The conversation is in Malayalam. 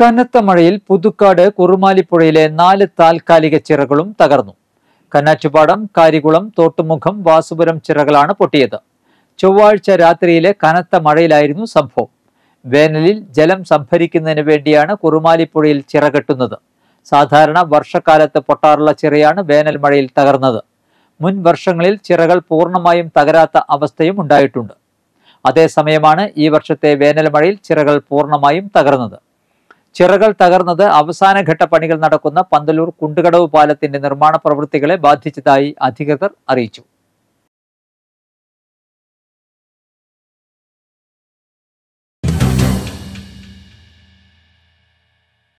കനത്ത മഴയിൽ പുതുക്കാട് കുറുമാലിപ്പുഴയിലെ നാല് താൽക്കാലിക ചിറകളും തകർന്നു കന്നാച്ചുപാടം കാരികുളം തോട്ടുമുഖം വാസുപുരം ചിറകളാണ് പൊട്ടിയത് ചൊവ്വാഴ്ച രാത്രിയിലെ കനത്ത മഴയിലായിരുന്നു സംഭവം വേനലിൽ ജലം സംഭരിക്കുന്നതിന് വേണ്ടിയാണ് കുറുമാലിപ്പുഴയിൽ ചിറ കെട്ടുന്നത് സാധാരണ വർഷക്കാലത്ത് പൊട്ടാറുള്ള ചിറയാണ് വേനൽ മഴയിൽ തകർന്നത് മുൻ വർഷങ്ങളിൽ ചിറകൾ പൂർണ്ണമായും തകരാത്ത അവസ്ഥയും ഉണ്ടായിട്ടുണ്ട് അതേസമയമാണ് ഈ വർഷത്തെ വേനൽ മഴയിൽ ചിറകൾ പൂർണ്ണമായും തകർന്നത് ചിറകൾ തകർന്നത് അവസാനഘട്ട പണികൾ നടക്കുന്ന പന്തലൂർ കുണ്ടുകടവ് പാലത്തിന്റെ നിർമ്മാണ പ്രവൃത്തികളെ ബാധിച്ചതായി അധികൃതർ അറിയിച്ചു